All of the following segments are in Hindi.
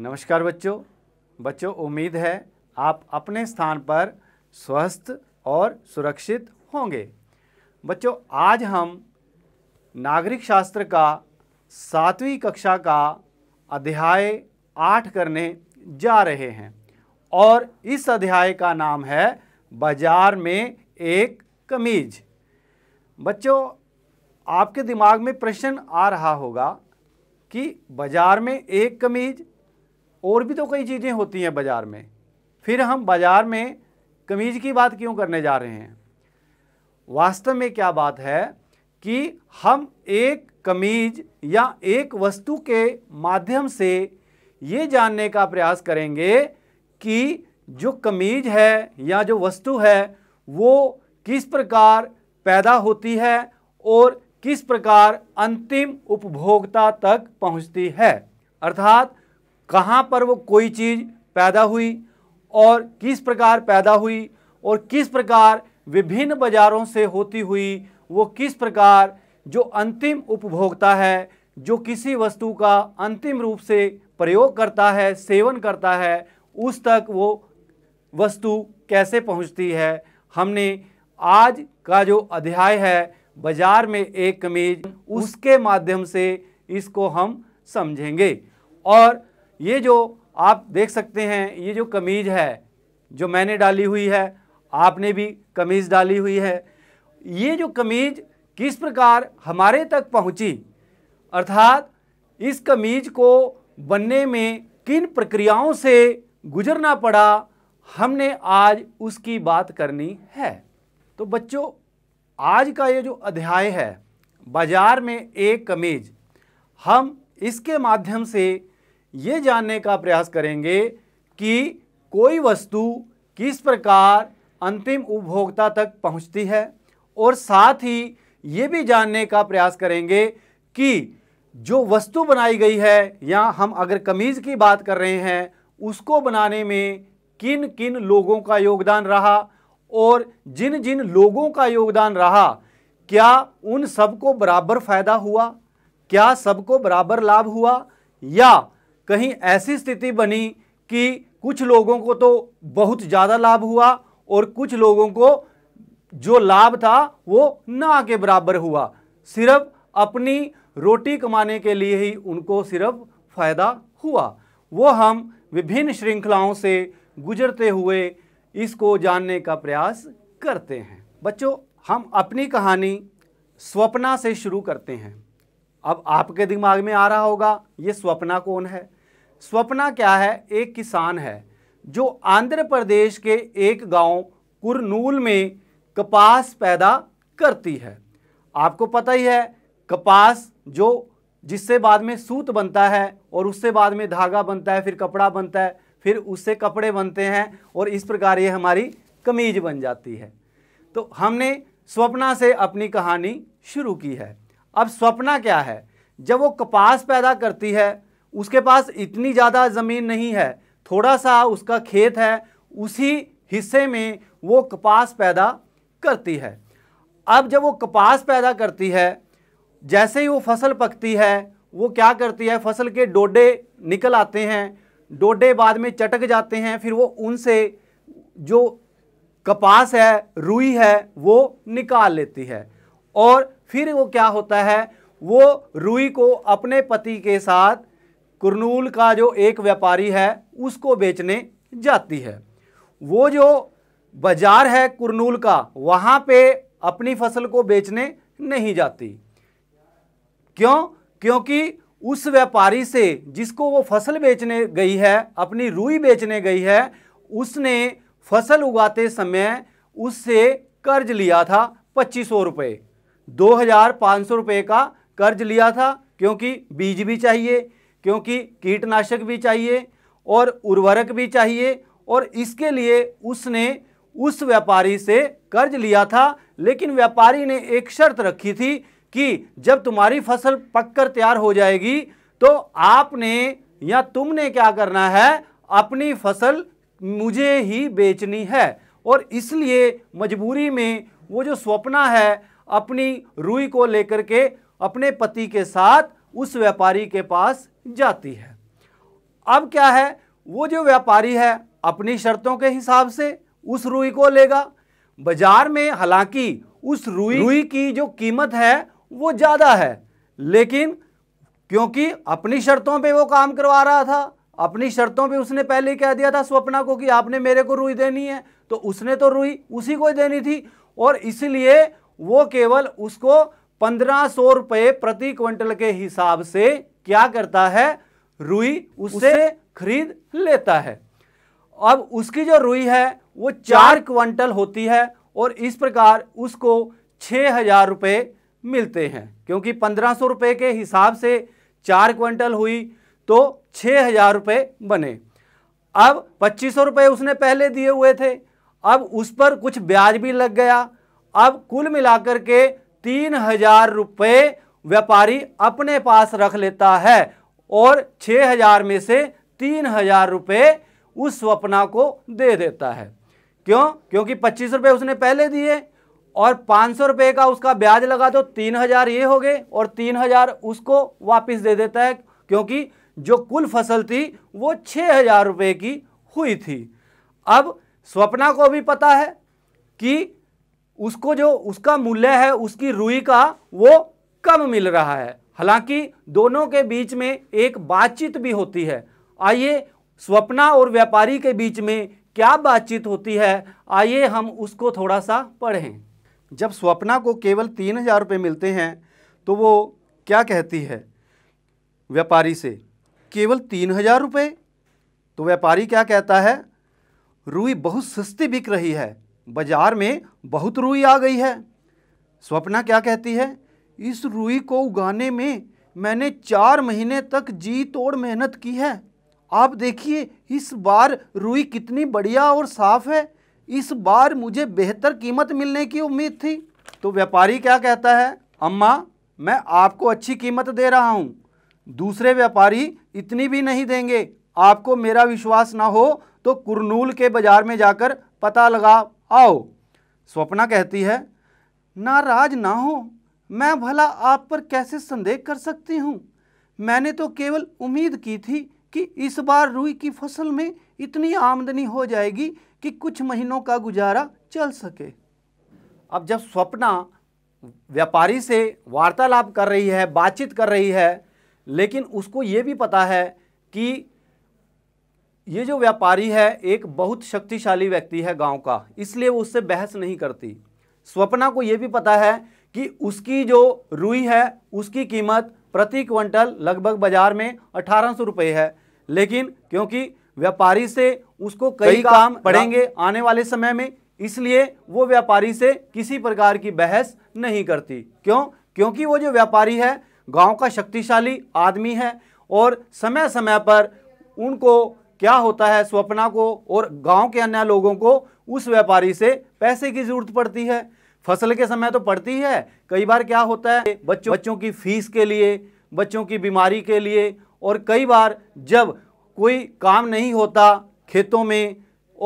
नमस्कार बच्चों बच्चों उम्मीद है आप अपने स्थान पर स्वस्थ और सुरक्षित होंगे बच्चों आज हम नागरिक शास्त्र का सातवीं कक्षा का अध्याय आठ करने जा रहे हैं और इस अध्याय का नाम है बाजार में एक कमीज बच्चों आपके दिमाग में प्रश्न आ रहा होगा कि बाज़ार में एक कमीज और भी तो कई चीज़ें होती हैं बाज़ार में फिर हम बाज़ार में कमीज़ की बात क्यों करने जा रहे हैं वास्तव में क्या बात है कि हम एक कमीज या एक वस्तु के माध्यम से ये जानने का प्रयास करेंगे कि जो कमीज है या जो वस्तु है वो किस प्रकार पैदा होती है और किस प्रकार अंतिम उपभोक्ता तक पहुंचती है अर्थात कहाँ पर वो कोई चीज़ पैदा हुई और किस प्रकार पैदा हुई और किस प्रकार विभिन्न बाज़ारों से होती हुई वो किस प्रकार जो अंतिम उपभोक्ता है जो किसी वस्तु का अंतिम रूप से प्रयोग करता है सेवन करता है उस तक वो वस्तु कैसे पहुंचती है हमने आज का जो अध्याय है बाजार में एक कमीज उसके माध्यम से इसको हम समझेंगे और ये जो आप देख सकते हैं ये जो कमीज़ है जो मैंने डाली हुई है आपने भी कमीज़ डाली हुई है ये जो कमीज़ किस प्रकार हमारे तक पहुंची अर्थात इस कमीज़ को बनने में किन प्रक्रियाओं से गुजरना पड़ा हमने आज उसकी बात करनी है तो बच्चों आज का ये जो अध्याय है बाज़ार में एक कमीज हम इसके माध्यम से ये जानने का प्रयास करेंगे कि कोई वस्तु किस प्रकार अंतिम उपभोक्ता तक पहुंचती है और साथ ही ये भी जानने का प्रयास करेंगे कि जो वस्तु बनाई गई है या हम अगर कमीज़ की बात कर रहे हैं उसको बनाने में किन किन लोगों का योगदान रहा और जिन जिन लोगों का योगदान रहा क्या उन सबको बराबर फ़ायदा हुआ क्या सबको बराबर लाभ हुआ या कहीं ऐसी स्थिति बनी कि कुछ लोगों को तो बहुत ज़्यादा लाभ हुआ और कुछ लोगों को जो लाभ था वो ना के बराबर हुआ सिर्फ अपनी रोटी कमाने के लिए ही उनको सिर्फ फ़ायदा हुआ वो हम विभिन्न श्रृंखलाओं से गुजरते हुए इसको जानने का प्रयास करते हैं बच्चों हम अपनी कहानी स्वप्ना से शुरू करते हैं अब आपके दिमाग में आ रहा होगा ये स्वप्ना कौन है स्वप्ना क्या है एक किसान है जो आंध्र प्रदेश के एक गांव कुरनूल में कपास पैदा करती है आपको पता ही है कपास जो जिससे बाद में सूत बनता है और उससे बाद में धागा बनता है फिर कपड़ा बनता है फिर उससे कपड़े बनते हैं और इस प्रकार ये हमारी कमीज बन जाती है तो हमने स्वप्ना से अपनी कहानी शुरू की है अब स्वप्ना क्या है जब वो कपास पैदा करती है उसके पास इतनी ज़्यादा ज़मीन नहीं है थोड़ा सा उसका खेत है उसी हिस्से में वो कपास पैदा करती है अब जब वो कपास पैदा करती है जैसे ही वो फसल पकती है वो क्या करती है फसल के डोडे निकल आते हैं डोडे बाद में चटक जाते हैं फिर वो उनसे जो कपास है रुई है वो निकाल लेती है और फिर वो क्या होता है वो रुई को अपने पति के साथ कुरनूल का जो एक व्यापारी है उसको बेचने जाती है वो जो बाज़ार है कुरनूल का वहाँ पे अपनी फसल को बेचने नहीं जाती क्यों क्योंकि उस व्यापारी से जिसको वो फसल बेचने गई है अपनी रुई बेचने गई है उसने फसल उगाते समय उससे कर्ज लिया था पच्चीस सौ रुपये दो हज़ार पाँच सौ रुपये का कर्ज लिया था क्योंकि बीज भी चाहिए क्योंकि कीटनाशक भी चाहिए और उर्वरक भी चाहिए और इसके लिए उसने उस व्यापारी से कर्ज लिया था लेकिन व्यापारी ने एक शर्त रखी थी कि जब तुम्हारी फसल पककर तैयार हो जाएगी तो आपने या तुमने क्या करना है अपनी फसल मुझे ही बेचनी है और इसलिए मजबूरी में वो जो स्वप्ना है अपनी रुई को लेकर के अपने पति के साथ उस व्यापारी के पास जाती है अब क्या है वो जो व्यापारी है अपनी शर्तों के हिसाब से उस रुई को लेगा बाजार में हालांकि उस रुई रुई की जो कीमत है वो ज़्यादा है लेकिन क्योंकि अपनी शर्तों पे वो काम करवा रहा था अपनी शर्तों पे उसने पहले कह दिया था स्वप्ना को कि आपने मेरे को रुई देनी है तो उसने तो रुई उसी को देनी थी और इसलिए वो केवल उसको पंद्रह सौ रुपये प्रति क्विंटल के हिसाब से क्या करता है रुई उसे खरीद लेता है अब उसकी जो रुई है वो चार क्विंटल होती है और इस प्रकार उसको छः हजार रुपये मिलते हैं क्योंकि पंद्रह सौ रुपये के हिसाब से चार क्विंटल हुई तो छः हजार रुपये बने अब पच्चीस सौ रुपये उसने पहले दिए हुए थे अब उस पर कुछ ब्याज भी लग गया अब कुल मिलाकर के तीन हजार रुपये व्यापारी अपने पास रख लेता है और छः हजार में से तीन हजार रुपये उस स्वपना को दे देता है क्यों क्योंकि पच्चीस रुपये उसने पहले दिए और पाँच सौ रुपये का उसका ब्याज लगा तो तीन हज़ार ये हो गए और तीन हज़ार उसको वापस दे देता है क्योंकि जो कुल फसल थी वो छः हज़ार रुपये की हुई थी अब स्वप्ना को भी पता है कि उसको जो उसका मूल्य है उसकी रुई का वो कम मिल रहा है हालांकि दोनों के बीच में एक बातचीत भी होती है आइए स्वप्ना और व्यापारी के बीच में क्या बातचीत होती है आइए हम उसको थोड़ा सा पढ़ें जब स्वप्ना को केवल तीन हज़ार रुपये मिलते हैं तो वो क्या कहती है व्यापारी से केवल तीन हज़ार रुपये तो व्यापारी क्या कहता है रुई बहुत सस्ती बिक रही है बाज़ार में बहुत रुई आ गई है स्वप्ना क्या कहती है इस रुई को उगाने में मैंने चार महीने तक जी तोड़ मेहनत की है आप देखिए इस बार रुई कितनी बढ़िया और साफ़ है इस बार मुझे बेहतर कीमत मिलने की उम्मीद थी तो व्यापारी क्या कहता है अम्मा मैं आपको अच्छी कीमत दे रहा हूँ दूसरे व्यापारी इतनी भी नहीं देंगे आपको मेरा विश्वास ना हो तो कुरनूल के बाज़ार में जाकर पता लगा आओ स्वप्ना कहती है नाराज ना हो मैं भला आप पर कैसे संदेह कर सकती हूँ मैंने तो केवल उम्मीद की थी कि इस बार रुई की फसल में इतनी आमदनी हो जाएगी कि कुछ महीनों का गुजारा चल सके अब जब स्वप्ना व्यापारी से वार्तालाप कर रही है बातचीत कर रही है लेकिन उसको ये भी पता है कि ये जो व्यापारी है एक बहुत शक्तिशाली व्यक्ति है गांव का इसलिए वो उससे बहस नहीं करती स्वप्ना को ये भी पता है कि उसकी जो रुई है उसकी कीमत प्रति क्विंटल लगभग बाजार में अठारह सौ रुपये है लेकिन क्योंकि व्यापारी से उसको कई, कई काम हाँ। पड़ेंगे आने वाले समय में इसलिए वो व्यापारी से किसी प्रकार की बहस नहीं करती क्यों क्योंकि वो जो व्यापारी है गांव का शक्तिशाली आदमी है और समय समय पर उनको क्या होता है स्वप्ना को और गांव के अन्य लोगों को उस व्यापारी से पैसे की ज़रूरत पड़ती है फसल के समय तो पड़ती है कई बार क्या होता है बच्चों बच्चों की फीस के लिए बच्चों की बीमारी के लिए और कई बार जब कोई काम नहीं होता खेतों में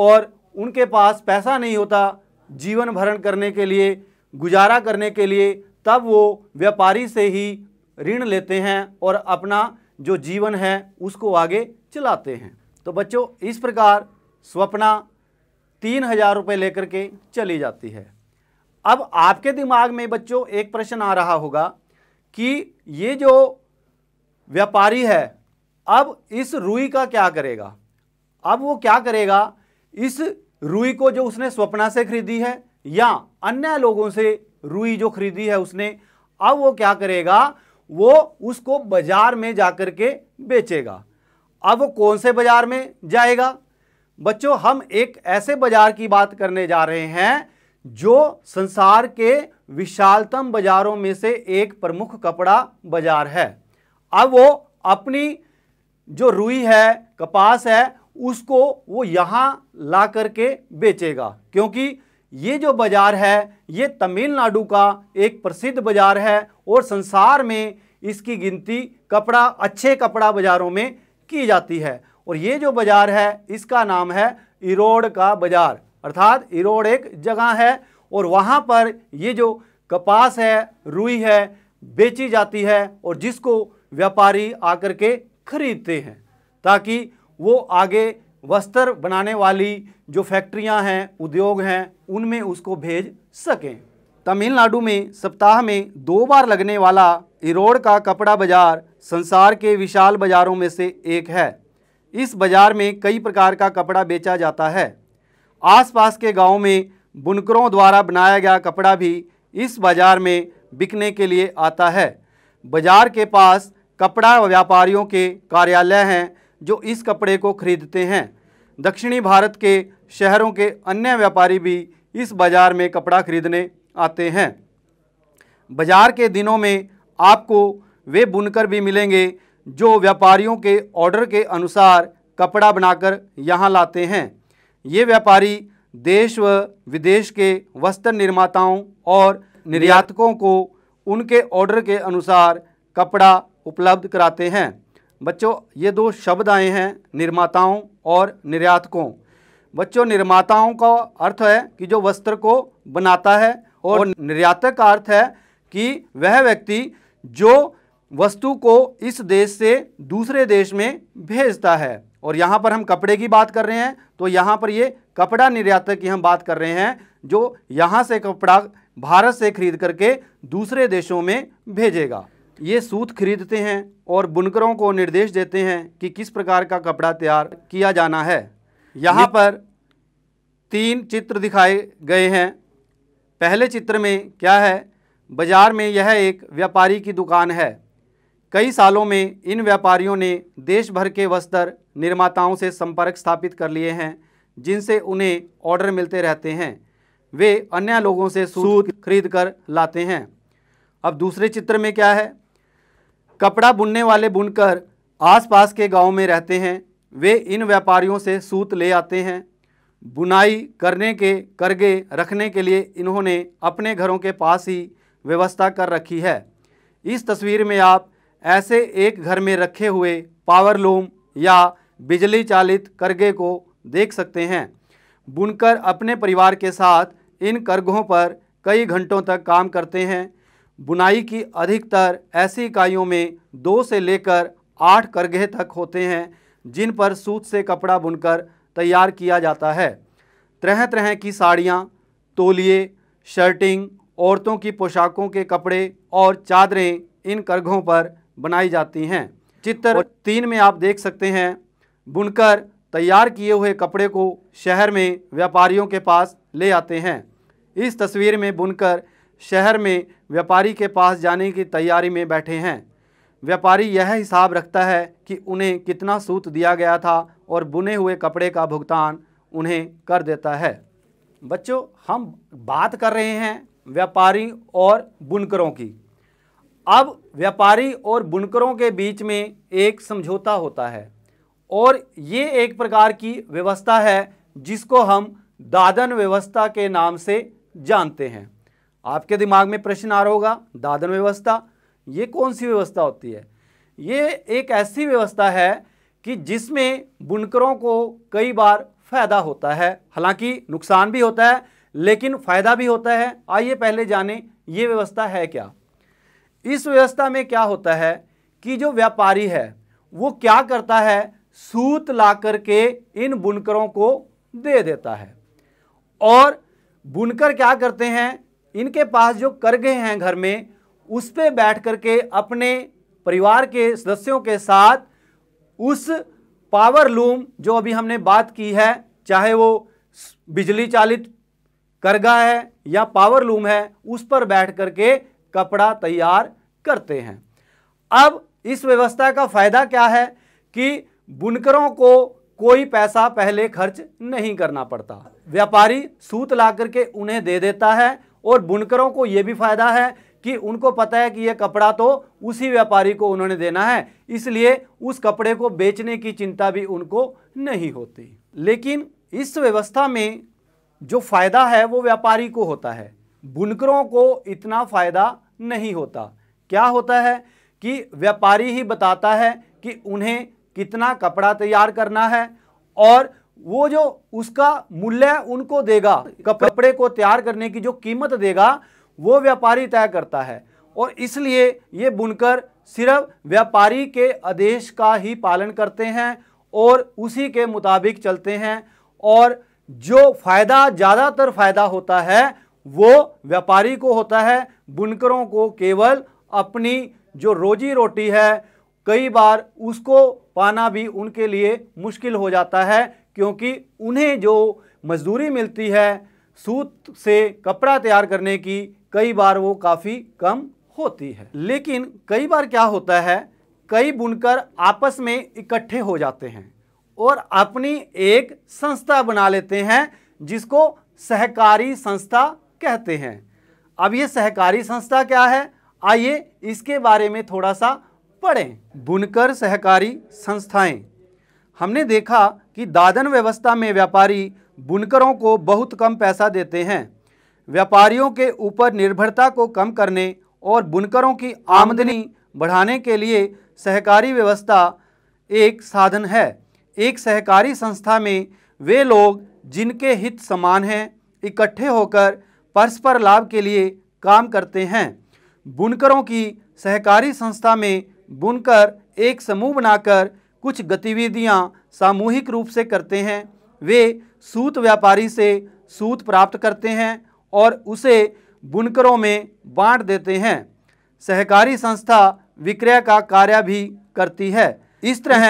और उनके पास पैसा नहीं होता जीवन भरण करने के लिए गुजारा करने के लिए तब वो व्यापारी से ही ऋण लेते हैं और अपना जो जीवन है उसको आगे चलाते हैं तो बच्चों इस प्रकार स्वप्ना तीन हज़ार रुपये लेकर के चली जाती है अब आपके दिमाग में बच्चों एक प्रश्न आ रहा होगा कि ये जो व्यापारी है अब इस रुई का क्या करेगा अब वो क्या करेगा इस रुई को जो उसने स्वप्ना से खरीदी है या अन्य लोगों से रुई जो खरीदी है उसने अब वो क्या करेगा वो उसको बाजार में जाकर के बेचेगा अब वो कौन से बाजार में जाएगा बच्चों हम एक ऐसे बाजार की बात करने जा रहे हैं जो संसार के विशालतम बाजारों में से एक प्रमुख कपड़ा बाजार है अब वो अपनी जो रुई है कपास है उसको वो यहाँ ला करके बेचेगा क्योंकि ये जो बाज़ार है ये तमिलनाडु का एक प्रसिद्ध बाज़ार है और संसार में इसकी गिनती कपड़ा अच्छे कपड़ा बाज़ारों में की जाती है और ये जो बाज़ार है इसका नाम है इरोड का बाज़ार अर्थात इरोड एक जगह है और वहाँ पर ये जो कपास है रुई है बेची जाती है और जिसको व्यापारी आकर के खरीदते हैं ताकि वो आगे वस्त्र बनाने वाली जो फैक्ट्रियां हैं उद्योग हैं उनमें उसको भेज सकें तमिलनाडु में सप्ताह में दो बार लगने वाला इरोड का कपड़ा बाजार संसार के विशाल बाज़ारों में से एक है इस बाज़ार में कई प्रकार का कपड़ा बेचा जाता है आसपास के गाँव में बुनकरों द्वारा बनाया गया कपड़ा भी इस बाज़ार में बिकने के लिए आता है बाज़ार के पास कपड़ा व्यापारियों के कार्यालय हैं जो इस कपड़े को खरीदते हैं दक्षिणी भारत के शहरों के अन्य व्यापारी भी इस बाज़ार में कपड़ा खरीदने आते हैं बाज़ार के दिनों में आपको वे बुनकर भी मिलेंगे जो व्यापारियों के ऑर्डर के अनुसार कपड़ा बनाकर यहाँ लाते हैं ये व्यापारी देश व विदेश के वस्त्र निर्माताओं और निर्यातकों को उनके ऑर्डर के अनुसार कपड़ा उपलब्ध कराते हैं बच्चों ये दो शब्द आए हैं निर्माताओं और निर्यातकों बच्चों निर्माताओं का अर्थ है कि जो वस्त्र को बनाता है और निर्यातक का अर्थ है कि वह व्यक्ति जो वस्तु को इस देश से दूसरे देश में भेजता है और यहाँ पर हम कपड़े की बात कर रहे हैं तो यहाँ पर ये कपड़ा निर्यातक की हम बात कर रहे हैं जो यहाँ से कपड़ा भारत से खरीद करके दूसरे देशों में भेजेगा ये सूत खरीदते हैं और बुनकरों को निर्देश देते हैं कि किस प्रकार का कपड़ा तैयार किया जाना है यहाँ पर तीन चित्र दिखाए गए हैं पहले चित्र में क्या है बाज़ार में यह एक व्यापारी की दुकान है कई सालों में इन व्यापारियों ने देश भर के वस्त्र निर्माताओं से संपर्क स्थापित कर लिए हैं जिनसे उन्हें ऑर्डर मिलते रहते हैं वे अन्य लोगों से सूत खरीद कर लाते हैं अब दूसरे चित्र में क्या है कपड़ा बुनने वाले बुनकर आसपास के गांव में रहते हैं वे इन व्यापारियों से सूत ले आते हैं बुनाई करने के करगे रखने के लिए इन्होंने अपने घरों के पास ही व्यवस्था कर रखी है इस तस्वीर में आप ऐसे एक घर में रखे हुए पावर लूम या बिजली चालित करगे को देख सकते हैं बुनकर अपने परिवार के साथ इन करघों पर कई घंटों तक काम करते हैं बुनाई की अधिकतर ऐसी इकाइयों में दो से लेकर आठ करघे तक होते हैं जिन पर सूत से कपड़ा बुनकर तैयार किया जाता है तरह तरह की साड़ियाँ तोलिए शर्टिंग औरतों की पोशाकों के कपड़े और चादरें इन करघों पर बनाई जाती हैं चित्र तीन में आप देख सकते हैं बुनकर तैयार किए हुए कपड़े को शहर में व्यापारियों के पास ले आते हैं इस तस्वीर में बुनकर शहर में व्यापारी के पास जाने की तैयारी में बैठे हैं व्यापारी यह हिसाब रखता है कि उन्हें कितना सूत दिया गया था और बुने हुए कपड़े का भुगतान उन्हें कर देता है बच्चों हम बात कर रहे हैं व्यापारी और बुनकरों की अब व्यापारी और बुनकरों के बीच में एक समझौता होता है और ये एक प्रकार की व्यवस्था है जिसको हम दादन व्यवस्था के नाम से जानते हैं आपके दिमाग में प्रश्न आ रहा होगा दादन व्यवस्था ये कौन सी व्यवस्था होती है ये एक ऐसी व्यवस्था है कि जिसमें बुनकरों को कई बार फ़ायदा होता है हालांकि नुकसान भी होता है लेकिन फ़ायदा भी होता है आइए पहले जानें ये व्यवस्था है क्या इस व्यवस्था में क्या होता है कि जो व्यापारी है वो क्या करता है सूत ला करके इन बुनकरों को दे देता है और बुनकर क्या करते हैं इनके पास जो करघे हैं घर में उस पर बैठ करके अपने परिवार के सदस्यों के साथ उस पावर लूम जो अभी हमने बात की है चाहे वो बिजली चालित करगा है या पावर लूम है उस पर बैठ करके कपड़ा तैयार करते हैं अब इस व्यवस्था का फायदा क्या है कि बुनकरों को कोई पैसा पहले खर्च नहीं करना पड़ता व्यापारी सूत ला करके उन्हें दे देता है और बुनकरों को ये भी फायदा है कि उनको पता है कि यह कपड़ा तो उसी व्यापारी को उन्होंने देना है इसलिए उस कपड़े को बेचने की चिंता भी उनको नहीं होती लेकिन इस व्यवस्था में जो फ़ायदा है वो व्यापारी को होता है बुनकरों को इतना फ़ायदा नहीं होता क्या होता है कि व्यापारी ही बताता है कि उन्हें कितना कपड़ा तैयार करना है और वो जो उसका मूल्य उनको देगा कपड़े को तैयार करने की जो कीमत देगा वो व्यापारी तय करता है और इसलिए ये बुनकर सिर्फ व्यापारी के आदेश का ही पालन करते हैं और उसी के मुताबिक चलते हैं और जो फ़ायदा ज़्यादातर फ़ायदा होता है वो व्यापारी को होता है बुनकरों को केवल अपनी जो रोजी रोटी है कई बार उसको पाना भी उनके लिए मुश्किल हो जाता है क्योंकि उन्हें जो मजदूरी मिलती है सूत से कपड़ा तैयार करने की कई बार वो काफ़ी कम होती है लेकिन कई बार क्या होता है कई बुनकर आपस में इकट्ठे हो जाते हैं और अपनी एक संस्था बना लेते हैं जिसको सहकारी संस्था कहते हैं अब ये सहकारी संस्था क्या है आइए इसके बारे में थोड़ा सा पढ़ें बुनकर सहकारी संस्थाएं हमने देखा कि दादन व्यवस्था में व्यापारी बुनकरों को बहुत कम पैसा देते हैं व्यापारियों के ऊपर निर्भरता को कम करने और बुनकरों की आमदनी बढ़ाने के लिए सहकारी व्यवस्था एक साधन है एक सहकारी संस्था में वे लोग जिनके हित समान हैं इकट्ठे होकर परस्पर लाभ के लिए काम करते हैं बुनकरों की सहकारी संस्था में बुनकर एक समूह बनाकर कुछ गतिविधियां सामूहिक रूप से करते हैं वे सूत व्यापारी से सूत प्राप्त करते हैं और उसे बुनकरों में बांट देते हैं सहकारी संस्था विक्रय का कार्य भी करती है इस तरह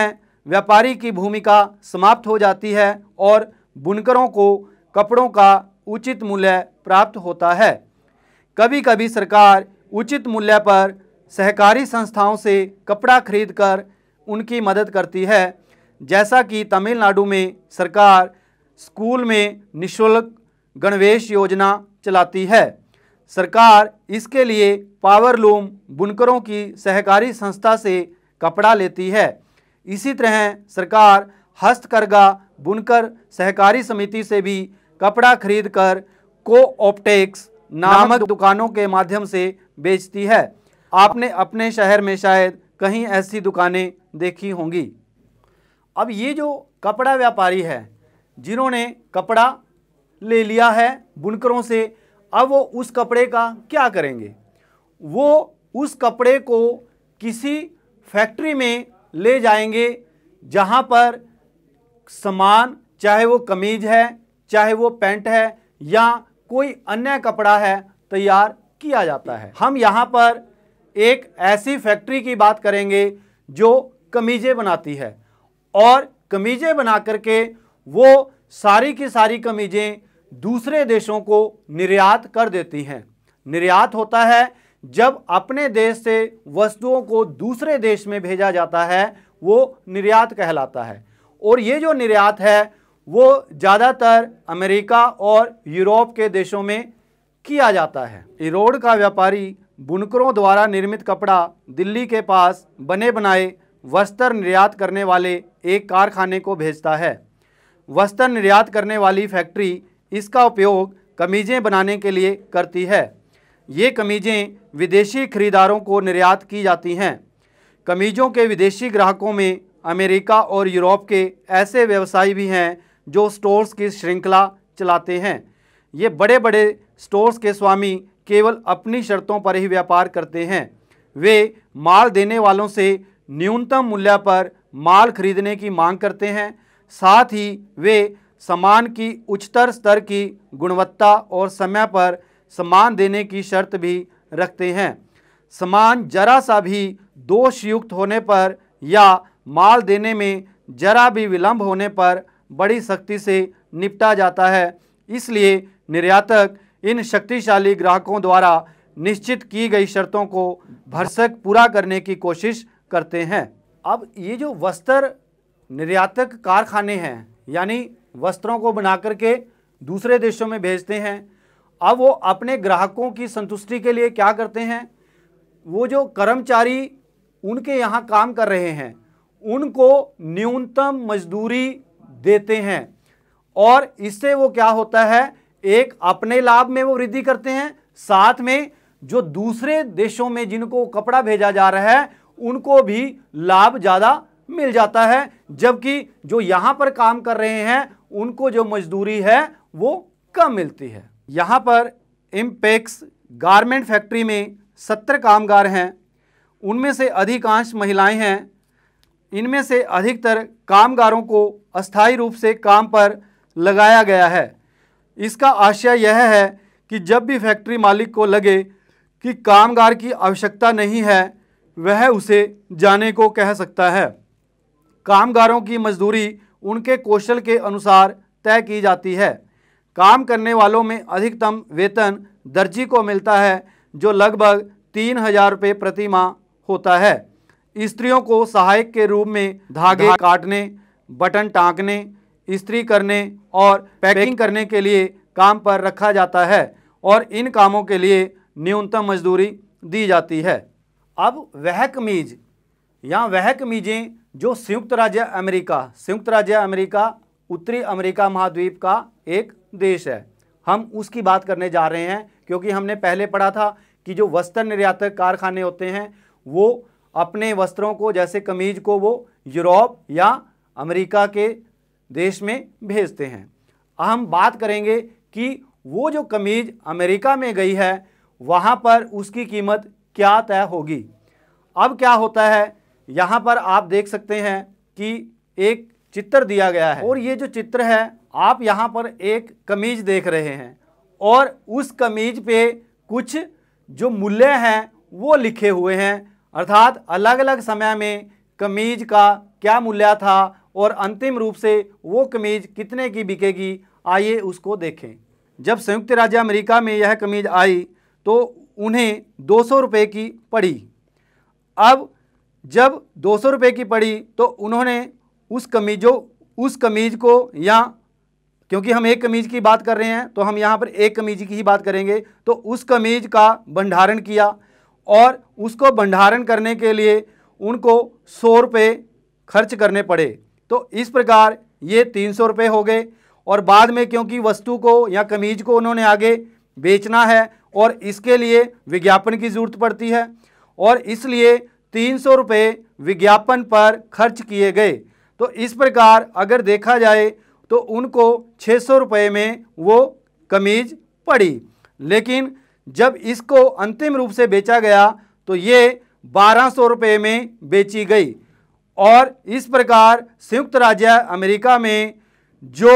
व्यापारी की भूमिका समाप्त हो जाती है और बुनकरों को कपड़ों का उचित मूल्य प्राप्त होता है कभी कभी सरकार उचित मूल्य पर सहकारी संस्थाओं से कपड़ा खरीदकर उनकी मदद करती है जैसा कि तमिलनाडु में सरकार स्कूल में निशुल्क गणवेश योजना चलाती है सरकार इसके लिए पावरलूम बुनकरों की सहकारी संस्था से कपड़ा लेती है इसी तरह सरकार हस्तकरघा बुनकर सहकारी समिति से भी कपड़ा खरीदकर ऑप्टेक्स नामक दुकानों के माध्यम से बेचती है आपने अपने शहर में शायद कहीं ऐसी दुकानें देखी होंगी अब ये जो कपड़ा व्यापारी है जिन्होंने कपड़ा ले लिया है बुनकरों से अब वो उस कपड़े का क्या करेंगे वो उस कपड़े को किसी फैक्ट्री में ले जाएंगे जहाँ पर सामान चाहे वो कमीज है चाहे वो पैंट है या कोई अन्य कपड़ा है तैयार किया जाता है हम यहाँ पर एक ऐसी फैक्ट्री की बात करेंगे जो कमीज़ें बनाती है और कमीज़ें बना करके वो सारी की सारी कमीज़ें दूसरे देशों को निर्यात कर देती हैं निर्यात होता है जब अपने देश से वस्तुओं को दूसरे देश में भेजा जाता है वो निर्यात कहलाता है और ये जो निर्यात है वो ज़्यादातर अमेरिका और यूरोप के देशों में किया जाता है इरोड का व्यापारी बुनकरों द्वारा निर्मित कपड़ा दिल्ली के पास बने बनाए वस्त्र निर्यात करने वाले एक कारखाने को भेजता है वस्त्र निर्यात करने वाली फैक्ट्री इसका उपयोग कमीज़ें बनाने के लिए करती है ये कमीज़ें विदेशी खरीदारों को निर्यात की जाती हैं कमीज़ों के विदेशी ग्राहकों में अमेरिका और यूरोप के ऐसे व्यवसायी भी हैं जो स्टोर्स की श्रृंखला चलाते हैं ये बड़े बड़े स्टोर्स के स्वामी केवल अपनी शर्तों पर ही व्यापार करते हैं वे माल देने वालों से न्यूनतम मूल्य पर माल खरीदने की मांग करते हैं साथ ही वे सामान की उच्चतर स्तर की गुणवत्ता और समय पर सामान देने की शर्त भी रखते हैं सामान जरा सा भी दोषयुक्त होने पर या माल देने में जरा भी विलंब होने पर बड़ी सख्ती से निपटा जाता है इसलिए निर्यातक इन शक्तिशाली ग्राहकों द्वारा निश्चित की गई शर्तों को भरसक पूरा करने की कोशिश करते हैं अब ये जो वस्त्र निर्यातक कारखाने हैं यानी वस्त्रों को बना करके दूसरे देशों में भेजते हैं अब वो अपने ग्राहकों की संतुष्टि के लिए क्या करते हैं वो जो कर्मचारी उनके यहाँ काम कर रहे हैं उनको न्यूनतम मजदूरी देते हैं और इससे वो क्या होता है एक अपने लाभ में वो वृद्धि करते हैं साथ में जो दूसरे देशों में जिनको कपड़ा भेजा जा रहा है उनको भी लाभ ज़्यादा मिल जाता है जबकि जो यहाँ पर काम कर रहे हैं उनको जो मजदूरी है वो कम मिलती है यहाँ पर इम्पेक्स गारमेंट फैक्ट्री में सत्तर कामगार हैं उनमें से अधिकांश महिलाएं हैं इनमें से अधिकतर कामगारों को अस्थायी रूप से काम पर लगाया गया है इसका आशय यह है कि जब भी फैक्ट्री मालिक को लगे कि कामगार की आवश्यकता नहीं है वह उसे जाने को कह सकता है कामगारों की मजदूरी उनके कौशल के अनुसार तय की जाती है काम करने वालों में अधिकतम वेतन दर्जी को मिलता है जो लगभग तीन हज़ार रुपये प्रति माह होता है स्त्रियों को सहायक के रूप में धागे काटने बटन टाँकने स्त्री करने और पैकिंग करने के लिए काम पर रखा जाता है और इन कामों के लिए न्यूनतम मजदूरी दी जाती है अब वह कमीज या वह कमीजें जो संयुक्त राज्य अमेरिका संयुक्त राज्य अमेरिका उत्तरी अमेरिका महाद्वीप का एक देश है हम उसकी बात करने जा रहे हैं क्योंकि हमने पहले पढ़ा था कि जो वस्त्र निर्यातक कारखाने होते हैं वो अपने वस्त्रों को जैसे कमीज को वो यूरोप या अमेरिका के देश में भेजते हैं हम बात करेंगे कि वो जो कमीज अमेरिका में गई है वहाँ पर उसकी कीमत क्या तय होगी अब क्या होता है यहाँ पर आप देख सकते हैं कि एक चित्र दिया गया है और ये जो चित्र है आप यहाँ पर एक कमीज देख रहे हैं और उस कमीज पे कुछ जो मूल्य हैं वो लिखे हुए हैं अर्थात अलग अलग समय में कमीज का क्या मूल्य था और अंतिम रूप से वो कमीज कितने की बिकेगी आइए उसको देखें जब संयुक्त राज्य अमेरिका में यह कमीज आई तो उन्हें दो सौ रुपये की पड़ी अब जब दो सौ रुपये की पड़ी तो उन्होंने उस कमीजों उस कमीज को या क्योंकि हम एक कमीज की बात कर रहे हैं तो हम यहाँ पर एक कमीज की ही बात करेंगे तो उस कमीज का भंडारण किया और उसको भंडारण करने के लिए उनको सौ रुपये खर्च करने पड़े तो इस प्रकार ये तीन सौ रुपये हो गए और बाद में क्योंकि वस्तु को या कमीज को उन्होंने आगे बेचना है और इसके लिए विज्ञापन की ज़रूरत पड़ती है और इसलिए तीन सौ रुपये विज्ञापन पर खर्च किए गए तो इस प्रकार अगर देखा जाए तो उनको छः सौ रुपये में वो कमीज पड़ी लेकिन जब इसको अंतिम रूप से बेचा गया तो ये बारह सौ रुपये में बेची गई और इस प्रकार संयुक्त राज्य अमेरिका में जो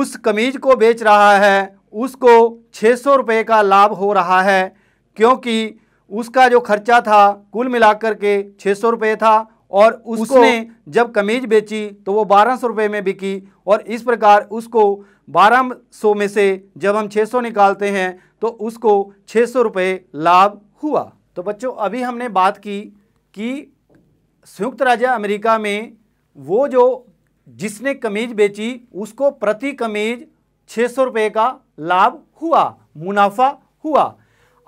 उस कमीज को बेच रहा है उसको छः सौ रुपये का लाभ हो रहा है क्योंकि उसका जो खर्चा था कुल मिलाकर के छः सौ रुपये था और उसने जब कमीज बेची तो वो बारह सौ रुपये में बिकी और इस प्रकार उसको बारह सौ में से जब हम छः सौ निकालते हैं तो उसको छः सौ रुपये लाभ हुआ तो बच्चों अभी हमने बात की कि संयुक्त राज्य अमेरिका में वो जो जिसने कमीज बेची उसको प्रति कमीज छः सौ रुपये का लाभ हुआ मुनाफा हुआ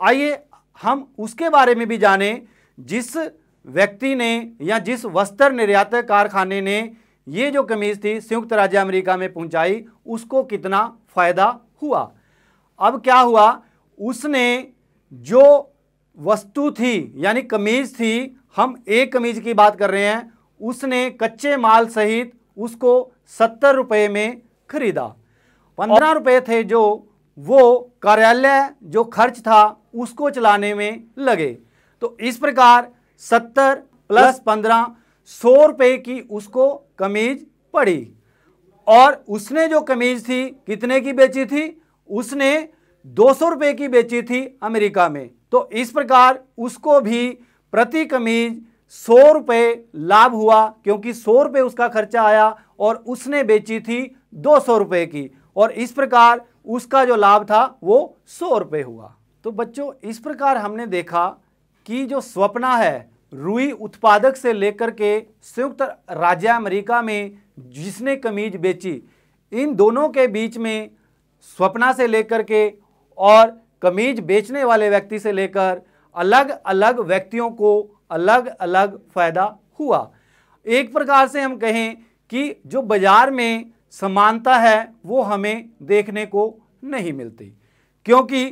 आइए हम उसके बारे में भी जानें जिस व्यक्ति ने या जिस वस्त्र निर्यातक कारखाने ने ये जो कमीज थी संयुक्त राज्य अमेरिका में पहुंचाई उसको कितना फ़ायदा हुआ अब क्या हुआ उसने जो वस्तु थी यानी कमीज थी हम एक कमीज की बात कर रहे हैं उसने कच्चे माल सहित उसको सत्तर रुपये में खरीदा पंद्रह रुपये थे जो वो कार्यालय जो खर्च था उसको चलाने में लगे तो इस प्रकार सत्तर प्लस पंद्रह सौ रुपये की उसको कमीज पड़ी और उसने जो कमीज थी कितने की बेची थी उसने दो सौ रुपये की बेची थी अमेरिका में तो इस प्रकार उसको भी प्रति कमीज सौ रुपये लाभ हुआ क्योंकि सौ रुपये उसका खर्चा आया और उसने बेची थी दो सौ रुपये की और इस प्रकार उसका जो लाभ था वो सौ रुपये हुआ तो बच्चों इस प्रकार हमने देखा कि जो स्वप्ना है रुई उत्पादक से लेकर के संयुक्त राज्य अमेरिका में जिसने कमीज बेची इन दोनों के बीच में स्वप्ना से लेकर के और कमीज बेचने वाले व्यक्ति से लेकर अलग अलग व्यक्तियों को अलग अलग फ़ायदा हुआ एक प्रकार से हम कहें कि जो बाज़ार में समानता है वो हमें देखने को नहीं मिलती क्योंकि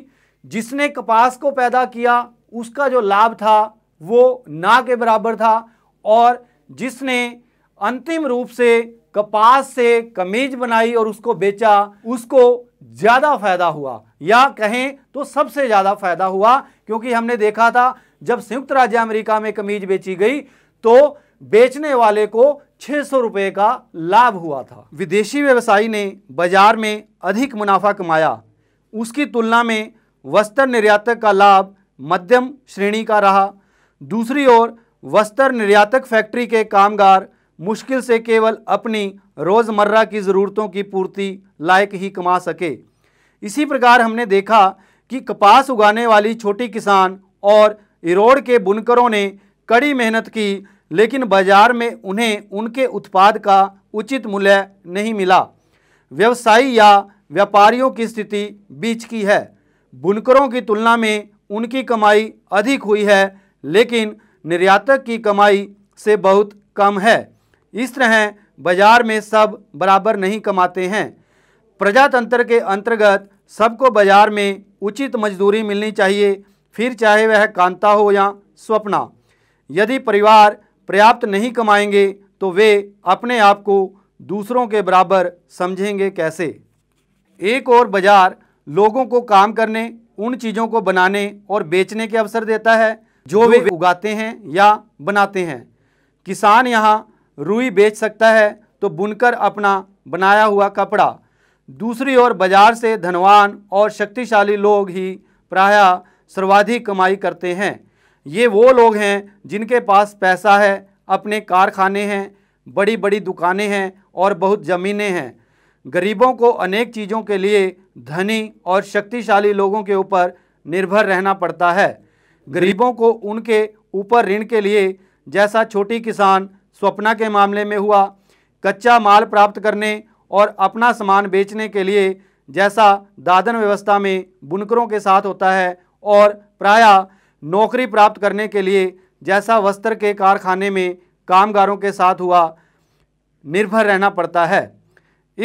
जिसने कपास को पैदा किया उसका जो लाभ था वो ना के बराबर था और जिसने अंतिम रूप से कपास से कमीज बनाई और उसको बेचा उसको ज़्यादा फायदा हुआ या कहें तो सबसे ज़्यादा फायदा हुआ क्योंकि हमने देखा था जब संयुक्त राज्य अमेरिका में कमीज बेची गई तो बेचने वाले को छः सौ रुपये का लाभ हुआ था विदेशी व्यवसायी ने बाजार में अधिक मुनाफा कमाया उसकी तुलना में वस्त्र निर्यातक का लाभ मध्यम श्रेणी का रहा दूसरी ओर वस्त्र निर्यातक फैक्ट्री के कामगार मुश्किल से केवल अपनी रोज़मर्रा की ज़रूरतों की पूर्ति लायक ही कमा सके इसी प्रकार हमने देखा कि कपास उगाने वाली छोटी किसान और इरोड़ के बुनकरों ने कड़ी मेहनत की लेकिन बाजार में उन्हें उनके उत्पाद का उचित मूल्य नहीं मिला व्यवसायी या व्यापारियों की स्थिति बीच की है बुनकरों की तुलना में उनकी कमाई अधिक हुई है लेकिन निर्यातक की कमाई से बहुत कम है इस तरह बाजार में सब बराबर नहीं कमाते हैं प्रजातंत्र के अंतर्गत सबको बाजार में उचित मजदूरी मिलनी चाहिए फिर चाहे वह कांता हो या स्वप्ना यदि परिवार पर्याप्त नहीं कमाएंगे तो वे अपने आप को दूसरों के बराबर समझेंगे कैसे एक और बाजार लोगों को काम करने उन चीज़ों को बनाने और बेचने के अवसर देता है जो वे उगाते हैं या बनाते हैं किसान यहाँ रुई बेच सकता है तो बुनकर अपना बनाया हुआ कपड़ा दूसरी ओर बाजार से धनवान और शक्तिशाली लोग ही प्रायः सर्वाधिक कमाई करते हैं ये वो लोग हैं जिनके पास पैसा है अपने कारखाने हैं बड़ी बड़ी दुकानें हैं और बहुत ज़मीनें हैं गरीबों को अनेक चीज़ों के लिए धनी और शक्तिशाली लोगों के ऊपर निर्भर रहना पड़ता है गरीबों को उनके ऊपर ऋण के लिए जैसा छोटी किसान स्वप्ना के मामले में हुआ कच्चा माल प्राप्त करने और अपना सामान बेचने के लिए जैसा दादन व्यवस्था में बुनकरों के साथ होता है और प्राय नौकरी प्राप्त करने के लिए जैसा वस्त्र के कारखाने में कामगारों के साथ हुआ निर्भर रहना पड़ता है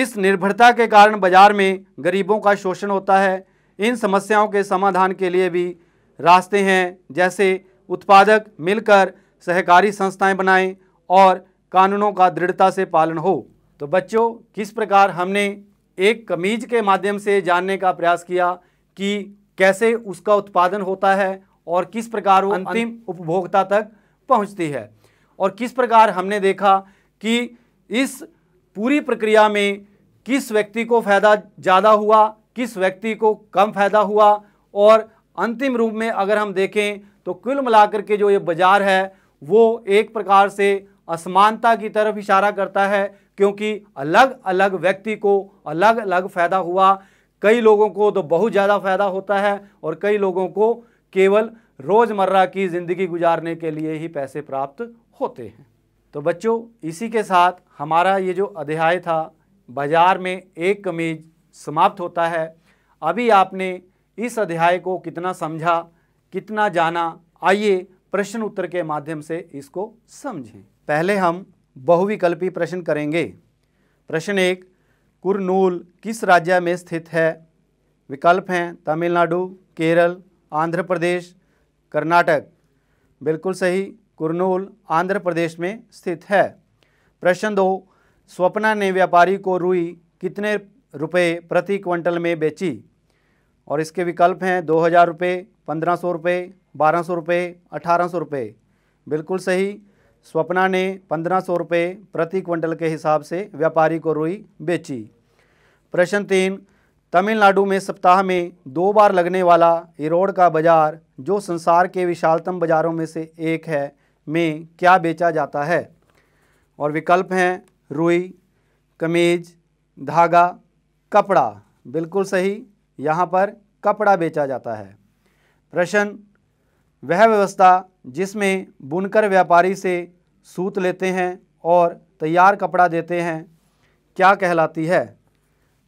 इस निर्भरता के कारण बाजार में गरीबों का शोषण होता है इन समस्याओं के समाधान के लिए भी रास्ते हैं जैसे उत्पादक मिलकर सहकारी संस्थाएं बनाएं और कानूनों का दृढ़ता से पालन हो तो बच्चों किस प्रकार हमने एक कमीज के माध्यम से जानने का प्रयास किया कि कैसे उसका उत्पादन होता है और किस प्रकार वो अंतिम उपभोक्ता तक पहुंचती है और किस प्रकार हमने देखा कि इस पूरी प्रक्रिया में किस व्यक्ति को फ़ायदा ज़्यादा हुआ किस व्यक्ति को कम फ़ायदा हुआ और अंतिम रूप में अगर हम देखें तो कुल मिलाकर के जो ये बाज़ार है वो एक प्रकार से असमानता की तरफ इशारा करता है क्योंकि अलग अलग व्यक्ति को अलग अलग फ़ायदा हुआ कई लोगों को तो बहुत ज़्यादा फ़ायदा होता है और कई लोगों को केवल रोज़मर्रा की ज़िंदगी गुजारने के लिए ही पैसे प्राप्त होते हैं तो बच्चों इसी के साथ हमारा ये जो अध्याय था बाजार में एक कमीज समाप्त होता है अभी आपने इस अध्याय को कितना समझा कितना जाना आइए प्रश्न उत्तर के माध्यम से इसको समझें पहले हम बहुविकल्पी प्रश्न करेंगे प्रश्न एक कुरनूल किस राज्य में स्थित है विकल्प हैं तमिलनाडु केरल आंध्र प्रदेश कर्नाटक बिल्कुल सही कुरनूल आंध्र प्रदेश में स्थित है प्रश्न दो स्वप्ना ने व्यापारी को रुई कितने रुपए प्रति क्विंटल में बेची और इसके विकल्प हैं दो हज़ार रुपये पंद्रह सौ रुपये बारह सौ रुपये अठारह सौ रुपये बिल्कुल सही स्वप्ना ने पंद्रह सौ रुपये प्रति क्विंटल के हिसाब से व्यापारी को रुई बेची प्रश्न तीन तमिलनाडु में सप्ताह में दो बार लगने वाला इरोड का बाजार जो संसार के विशालतम बाजारों में से एक है में क्या बेचा जाता है और विकल्प हैं रुई कमीज धागा कपड़ा बिल्कुल सही यहाँ पर कपड़ा बेचा जाता है प्रश्न वह व्यवस्था जिसमें बुनकर व्यापारी से सूत लेते हैं और तैयार कपड़ा देते हैं क्या कहलाती है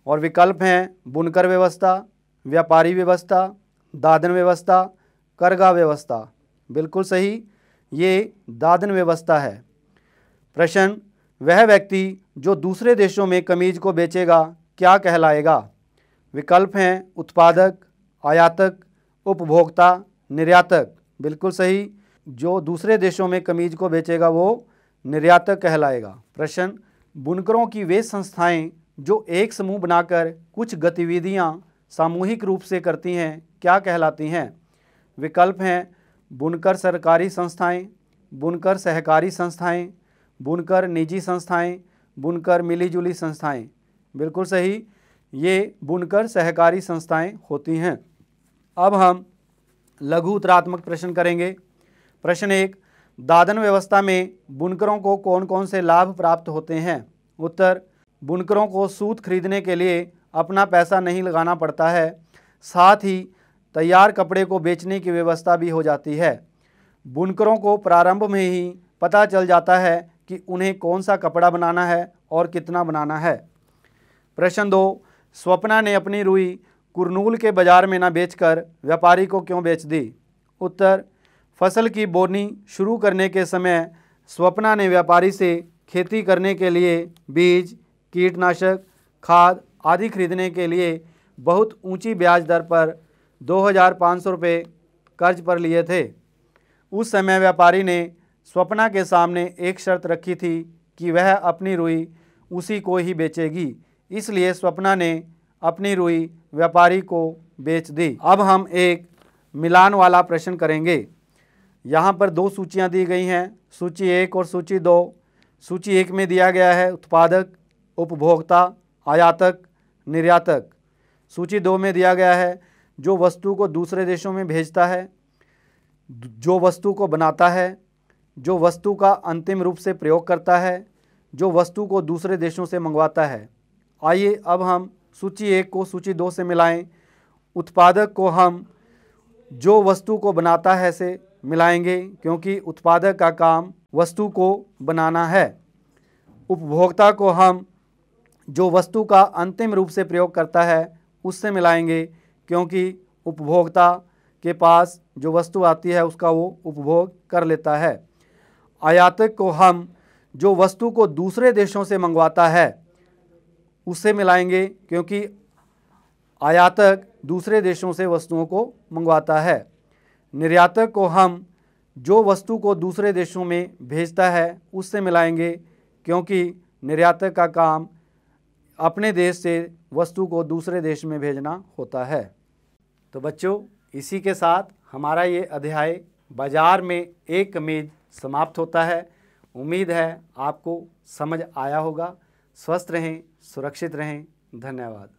और विकल्प हैं बुनकर व्यवस्था व्यापारी व्यवस्था दादन व्यवस्था करगा व्यवस्था बिल्कुल सही ये दादन व्यवस्था है प्रश्न वह व्यक्ति जो दूसरे देशों में कमीज को बेचेगा क्या कहलाएगा विकल्प हैं उत्पादक आयातक उपभोक्ता निर्यातक बिल्कुल सही जो दूसरे देशों में कमीज को बेचेगा वो निर्यातक कहलाएगा प्रश्न बुनकरों की वे संस्थाएं जो एक समूह बनाकर कुछ गतिविधियां सामूहिक रूप से करती हैं क्या कहलाती हैं विकल्प हैं बुनकर सरकारी संस्थाएं, बुनकर सहकारी संस्थाएं, बुनकर निजी संस्थाएं, बुनकर मिलीजुली संस्थाएं बिल्कुल सही ये बुनकर सहकारी संस्थाएं होती हैं अब हम लघु उत्तरात्मक प्रश्न करेंगे प्रश्न एक दादन व्यवस्था में बुनकरों को कौन कौन से लाभ प्राप्त होते हैं उत्तर बुनकरों को सूत खरीदने के लिए अपना पैसा नहीं लगाना पड़ता है साथ ही तैयार कपड़े को बेचने की व्यवस्था भी हो जाती है बुनकरों को प्रारंभ में ही पता चल जाता है कि उन्हें कौन सा कपड़ा बनाना है और कितना बनाना है प्रश्न दो स्वप्ना ने अपनी रुई कुरनूल के बाज़ार में ना बेचकर व्यापारी को क्यों बेच दी उत्तर फसल की बोनी शुरू करने के समय स्वप्ना ने व्यापारी से खेती करने के लिए बीज कीटनाशक खाद आदि खरीदने के लिए बहुत ऊंची ब्याज दर पर दो हज़ार पाँच सौ रुपये कर्ज पर लिए थे उस समय व्यापारी ने स्वप्ना के सामने एक शर्त रखी थी कि वह अपनी रुई उसी को ही बेचेगी इसलिए स्वप्ना ने अपनी रुई व्यापारी को बेच दी अब हम एक मिलान वाला प्रश्न करेंगे यहाँ पर दो सूचियाँ दी गई हैं सूची एक और सूची दो सूची एक में दिया गया है उत्पादक उपभोक्ता आयातक निर्यातक सूची दो में दिया गया है जो वस्तु को दूसरे देशों में भेजता है जो वस्तु को बनाता है जो वस्तु का अंतिम रूप से प्रयोग करता है जो वस्तु को दूसरे देशों से मंगवाता है आइए अब हम सूची एक को सूची दो से मिलाएं उत्पादक को हम जो वस्तु को बनाता है से मिलाएंगे क्योंकि उत्पादक का काम वस्तु को बनाना है उपभोक्ता को हम जो वस्तु का अंतिम रूप से प्रयोग करता है उससे मिलाएंगे क्योंकि उपभोक्ता के पास जो वस्तु आती है उसका वो उपभोग कर लेता है आयातक को हम जो वस्तु को दूसरे देशों से मंगवाता है उससे मिलाएंगे क्योंकि आयातक दूसरे देशों से वस्तुओं को मंगवाता है निर्यातक को हम जो वस्तु को दूसरे देशों में भेजता है उससे मिलाएंगे क्योंकि निर्यातक का काम अपने देश से वस्तु को दूसरे देश में भेजना होता है तो बच्चों इसी के साथ हमारा ये अध्याय बाजार में एक कमीज समाप्त होता है उम्मीद है आपको समझ आया होगा स्वस्थ रहें सुरक्षित रहें धन्यवाद